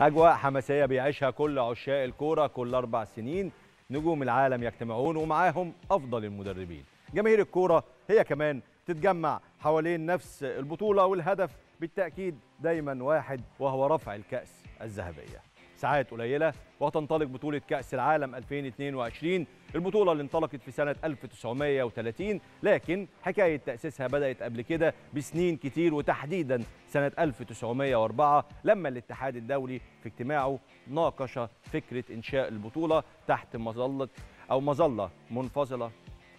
أجواء حماسية بيعيشها كل عشاق الكورة كل أربع سنين نجوم العالم يجتمعون ومعاهم أفضل المدربين جماهير الكورة هي كمان تتجمع حوالين نفس البطولة والهدف بالتأكيد دايما واحد وهو رفع الكأس الذهبية ساعات قليلة وتنطلق بطولة كأس العالم 2022 البطولة اللي انطلقت في سنة 1930 لكن حكاية تأسيسها بدأت قبل كده بسنين كتير وتحديدا سنة 1904 لما الاتحاد الدولي في اجتماعه ناقش فكرة إنشاء البطولة تحت مظلة أو مظلة منفصلة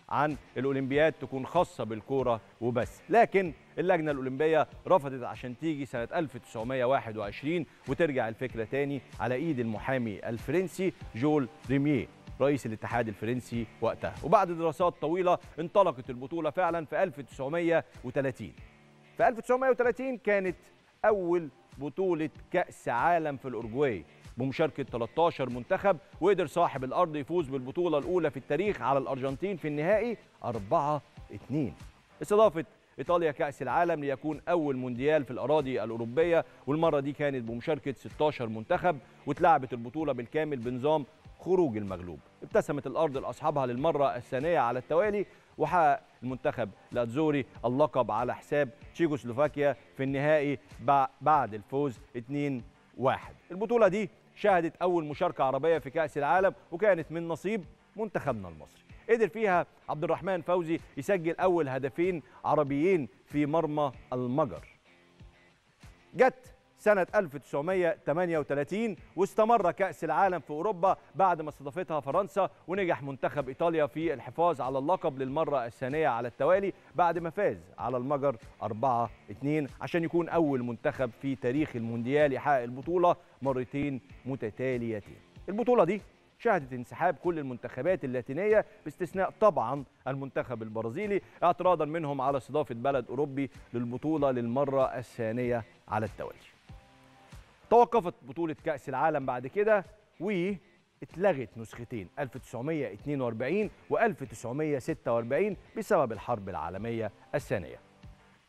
عن الاولمبياد تكون خاصه بالكوره وبس لكن اللجنه الاولمبيه رفضت عشان تيجي سنه 1921 وترجع الفكره تاني على ايد المحامي الفرنسي جول ريميه رئيس الاتحاد الفرنسي وقتها وبعد دراسات طويله انطلقت البطوله فعلا في 1930 في 1930 كانت اول بطوله كاس عالم في الاورجواي بمشاركه 13 منتخب وقدر صاحب الارض يفوز بالبطوله الاولى في التاريخ على الارجنتين في النهائي 4 2 استضافت ايطاليا كاس العالم ليكون اول مونديال في الاراضي الاوروبيه والمره دي كانت بمشاركه 16 منتخب واتلعبت البطوله بالكامل بنظام خروج المغلوب ابتسمت الارض لاصحابها للمره الثانيه على التوالي وحقق المنتخب لاتزوري اللقب على حساب تشيكوسلوفاكيا في النهائي بعد الفوز 2-1 البطوله دي شهدت أول مشاركة عربية في كأس العالم وكانت من نصيب منتخبنا المصري قدر فيها عبد الرحمن فوزي يسجل أول هدفين عربيين في مرمى المجر جت سنة 1938 واستمر كأس العالم في أوروبا بعد ما استضافتها فرنسا ونجح منتخب إيطاليا في الحفاظ على اللقب للمرة الثانية على التوالي بعد ما فاز على المجر 4-2 عشان يكون أول منتخب في تاريخ المونديال يحقق البطولة مرتين متتاليتين البطولة دي شهدت انسحاب كل المنتخبات اللاتينية باستثناء طبعا المنتخب البرازيلي اعتراضا منهم على استضافة بلد أوروبي للبطولة للمرة الثانية على التوالي توقفت بطولة كأس العالم بعد كده واتلغت نسختين 1942 و 1946 بسبب الحرب العالمية الثانية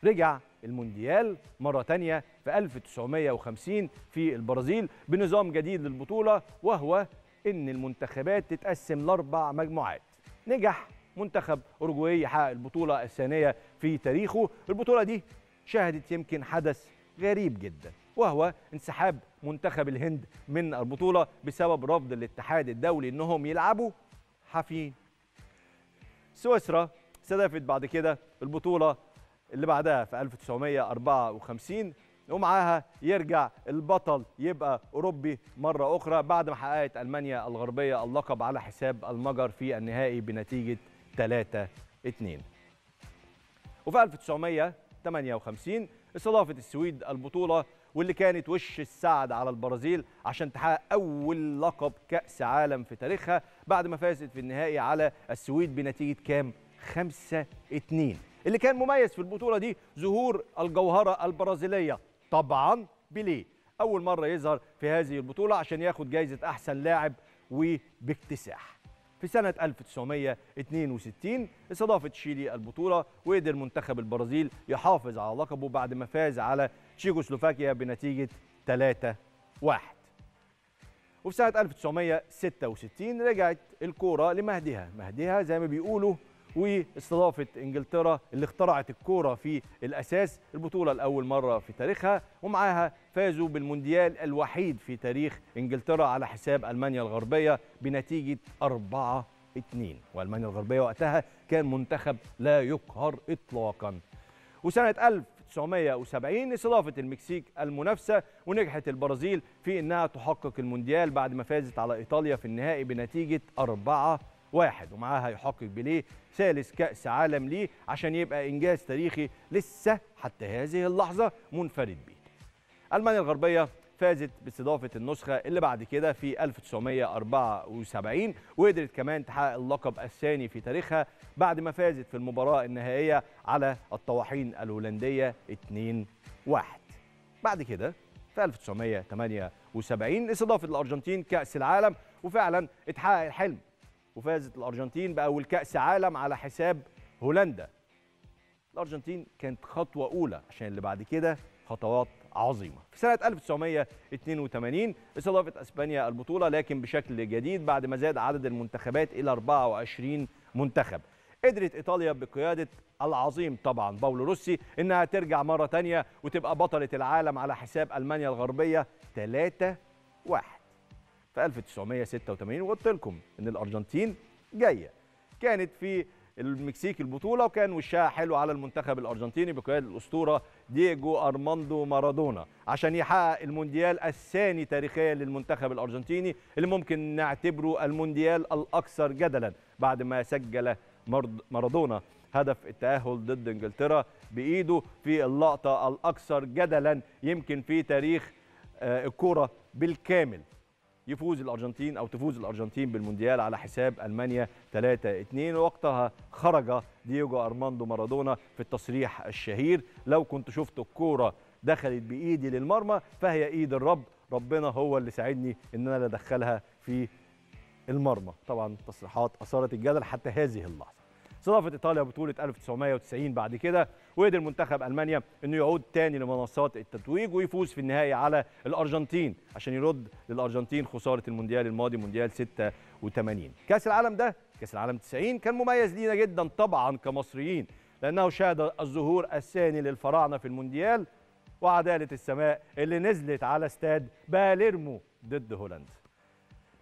رجع المونديال مرة تانية في 1950 في البرازيل بنظام جديد للبطولة وهو أن المنتخبات تتقسم لأربع مجموعات نجح منتخب أوروجواي يحقق البطولة الثانية في تاريخه البطولة دي شهدت يمكن حدث غريب جداً وهو انسحاب منتخب الهند من البطولة بسبب رفض الاتحاد الدولي انهم يلعبوا حافيين سويسرا استضافت بعد كده البطولة اللي بعدها في 1954 ومعاها يرجع البطل يبقى أوروبي مرة أخرى بعد ما حققت ألمانيا الغربية اللقب على حساب المجر في النهائي بنتيجة 3-2 وفي 1958 استضافت السويد البطولة واللي كانت وش السعد على البرازيل عشان تحقق أول لقب كأس عالم في تاريخها بعد ما فازت في النهائي على السويد بنتيجة كام؟ 5 2 اللي كان مميز في البطولة دي ظهور الجوهرة البرازيلية طبعا بيليه أول مرة يظهر في هذه البطولة عشان ياخد جايزة أحسن لاعب وباكتساح في سنة 1962 استضافت شيلي البطولة وقدر منتخب البرازيل يحافظ على لقبه بعد ما فاز على تشيكوسلوفاكيا بنتيجة 3 1 وفي سنة 1966 رجعت الكورة لمهدها مهدها زي ما بيقولوا واستضافت انجلترا اللي اخترعت الكوره في الاساس البطوله لاول مره في تاريخها ومعاها فازوا بالمونديال الوحيد في تاريخ انجلترا على حساب المانيا الغربيه بنتيجه 4 2 والمانيا الغربيه وقتها كان منتخب لا يقهر اطلاقا وسنه 1000 1970 استضافة المكسيك المنافسة ونجحت البرازيل في أنها تحقق المونديال بعد ما فازت على إيطاليا في النهائي بنتيجة 4 واحد ومعاها يحقق بيليه ثالث كأس عالم ليه عشان يبقى إنجاز تاريخي لسه حتى هذه اللحظة منفرد بيه. ألمانيا الغربية فازت باستضافه النسخه اللي بعد كده في 1974 وقدرت كمان تحقق اللقب الثاني في تاريخها بعد ما فازت في المباراه النهائيه على الطواحين الهولنديه 2-1 بعد كده في 1978 استضافت الارجنتين كاس العالم وفعلا اتحقق الحلم وفازت الارجنتين باول كاس عالم على حساب هولندا الارجنتين كانت خطوه اولى عشان اللي بعد كده خطوات عظيمة في سنة 1982 استضافت أسبانيا البطولة لكن بشكل جديد بعد ما زاد عدد المنتخبات إلى 24 منتخب قدرت إيطاليا بقيادة العظيم طبعا باولو روسي إنها ترجع مرة تانية وتبقى بطلة العالم على حساب ألمانيا الغربية 3 1 في 1986 وقلت لكم إن الأرجنتين جاية كانت في المكسيك البطوله وكان وشها حلو على المنتخب الارجنتيني بقياده الاسطوره دييجو ارماندو مارادونا عشان يحقق المونديال الثاني تاريخيا للمنتخب الارجنتيني اللي ممكن نعتبره المونديال الاكثر جدلا بعد ما سجل مارادونا هدف التأهل ضد انجلترا بإيده في اللقطة الأكثر جدلا يمكن في تاريخ آه، الكرة بالكامل يفوز الارجنتين او تفوز الارجنتين بالمونديال على حساب المانيا 3 2 وقتها خرج دييجو ارماندو مارادونا في التصريح الشهير لو كنت شفت الكوره دخلت بايدي للمرمى فهي ايد الرب ربنا هو اللي ساعدني ان انا ادخلها في المرمى طبعا تصريحات اثارت الجدل حتى هذه اللحظه استضافت ايطاليا بطوله 1990 بعد كده وقدر منتخب المانيا انه يعود تاني لمنصات التتويج ويفوز في النهائي على الارجنتين عشان يرد للارجنتين خساره المونديال الماضي مونديال 86 كاس العالم ده كاس العالم 90 كان مميز لينا جدا طبعا كمصريين لانه شهد الظهور الثاني للفراعنه في المونديال وعداله السماء اللي نزلت على استاد باليرمو ضد هولندا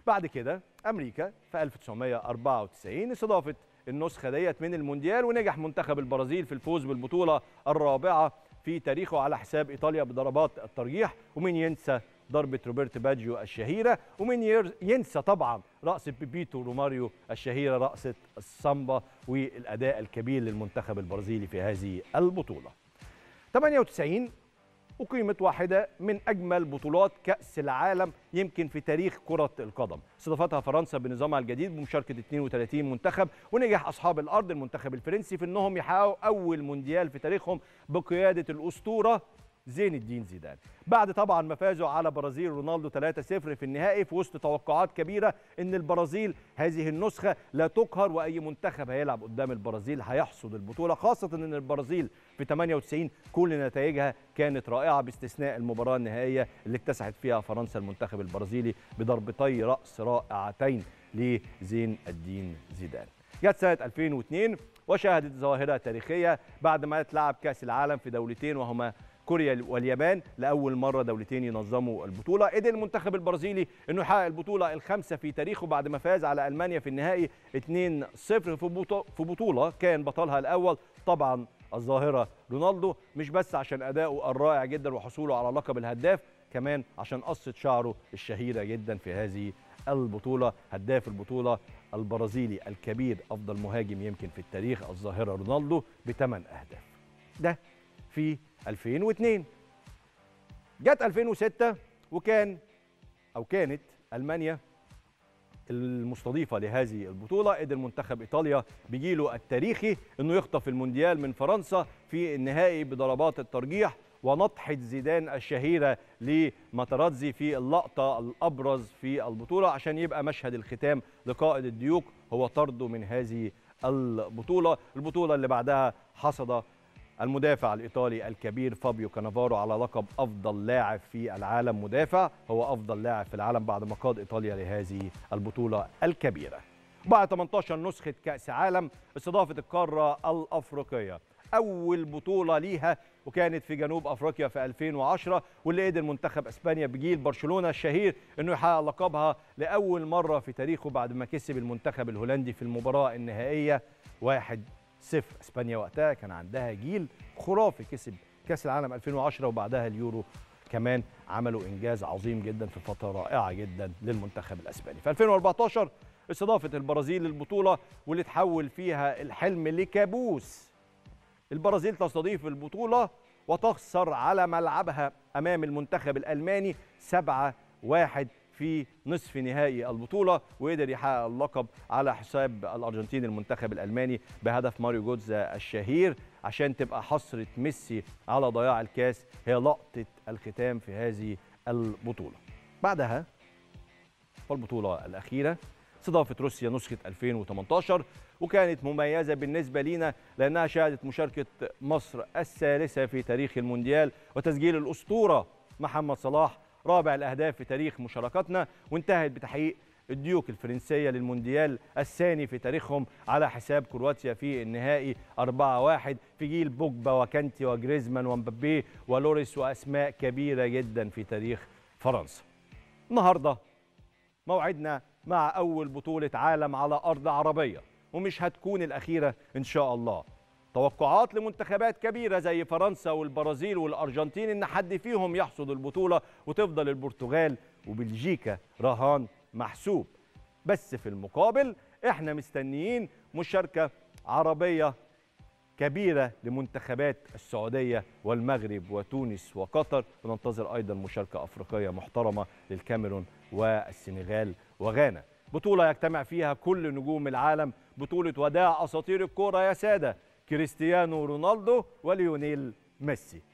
بعد كده امريكا في 1994 استضافت النسخه ديت من المونديال ونجح منتخب البرازيل في الفوز بالبطوله الرابعه في تاريخه على حساب ايطاليا بضربات الترجيح ومن ينسى ضربه روبرت باجيو الشهيره ومن ينسى طبعا راس بيبيتو روماريو الشهيره راسه السامبا والاداء الكبير للمنتخب البرازيلي في هذه البطوله 98 أقيمت واحدة من أجمل بطولات كأس العالم يمكن في تاريخ كرة القدم استضافتها فرنسا بنظامها الجديد بمشاركة 32 منتخب ونجح أصحاب الأرض المنتخب الفرنسي في أنهم يحققوا أول مونديال في تاريخهم بقيادة الأسطورة زين الدين زيدان بعد طبعا ما فازوا على برازيل رونالدو 3-0 في النهائي في وسط توقعات كبيرة ان البرازيل هذه النسخة لا تقهر واي منتخب هيلعب قدام البرازيل هيحصد البطولة خاصة ان البرازيل في 98 كل نتائجها كانت رائعة باستثناء المباراة النهائية اللي اكتسحت فيها فرنسا المنتخب البرازيلي بضربتي رأس رائعتين لزين الدين زيدان جت سنة 2002 وشهدت ظاهرة تاريخية بعد ما اتلعب كأس العالم في دولتين وهما كوريا واليابان لأول مرة دولتين ينظموا البطولة قدر المنتخب البرازيلي أنه يحقق البطولة الخامسة في تاريخه بعد ما فاز على ألمانيا في النهائي 2-0 في بطولة كان بطلها الأول طبعا الظاهرة رونالدو مش بس عشان أداؤه الرائع جدا وحصوله على لقب الهداف كمان عشان قصة شعره الشهيرة جدا في هذه البطولة هداف البطولة البرازيلي الكبير أفضل مهاجم يمكن في التاريخ الظاهرة رونالدو بثمان أهداف ده في 2002 جت 2006 وكان او كانت المانيا المستضيفة لهذه البطولة قدر المنتخب إيطاليا بجيله التاريخي أنه يخطف المونديال من فرنسا في النهائي بضربات الترجيح ونطحة زيدان الشهيرة لماتراتزي في اللقطة الأبرز في البطولة عشان يبقى مشهد الختام لقائد الديوك هو طرده من هذه البطولة البطولة اللي بعدها حصد المدافع الإيطالي الكبير فابيو كانافارو على لقب أفضل لاعب في العالم مدافع هو أفضل لاعب في العالم بعد ما قاد إيطاليا لهذه البطولة الكبيرة بعد 18 نسخة كأس عالم استضافت القارة الأفريقية أول بطولة ليها وكانت في جنوب أفريقيا في 2010 واللي قدر منتخب أسبانيا بجيل برشلونة الشهير أنه يحقق لقبها لأول مرة في تاريخه بعد ما كسب المنتخب الهولندي في المباراة النهائية 1 صفر اسبانيا وقتها كان عندها جيل خرافي كسب كاس العالم 2010 وبعدها اليورو كمان عملوا انجاز عظيم جدا في فتره رائعه جدا للمنتخب الاسباني في 2014 استضافت البرازيل البطوله واللي تحول فيها الحلم لكابوس البرازيل تستضيف البطوله وتخسر على ملعبها امام المنتخب الالماني 7 1 في نصف نهائي البطوله وقدر يحقق اللقب على حساب الارجنتين المنتخب الالماني بهدف ماريو جوتزا الشهير عشان تبقى حصره ميسي على ضياع الكاس هي لقطه الختام في هذه البطوله. بعدها والبطوله الاخيره استضافت روسيا نسخة 2018 وكانت مميزة بالنسبة لينا لأنها شهدت مشاركة مصر الثالثة في تاريخ المونديال وتسجيل الأسطورة محمد صلاح رابع الأهداف في تاريخ مشاركتنا وانتهت بتحقيق الديوك الفرنسية للمونديال الثاني في تاريخهم على حساب كرواتيا في النهائي 4-1 في جيل بوجبا وكانتي وجريزمان ومبابي ولوريس وأسماء كبيرة جدا في تاريخ فرنسا النهاردة موعدنا مع أول بطولة عالم على أرض عربية ومش هتكون الأخيرة إن شاء الله توقعات لمنتخبات كبيرة زي فرنسا والبرازيل والأرجنتين إن حد فيهم يحصد البطولة وتفضل البرتغال وبلجيكا رهان محسوب بس في المقابل احنا مستنيين مشاركة عربية كبيرة لمنتخبات السعودية والمغرب وتونس وقطر وننتظر أيضا مشاركة أفريقية محترمة للكاميرون والسنغال وغانا بطولة يجتمع فيها كل نجوم العالم بطولة وداع أساطير الكورة يا سادة كريستيانو رونالدو وليونيل ميسي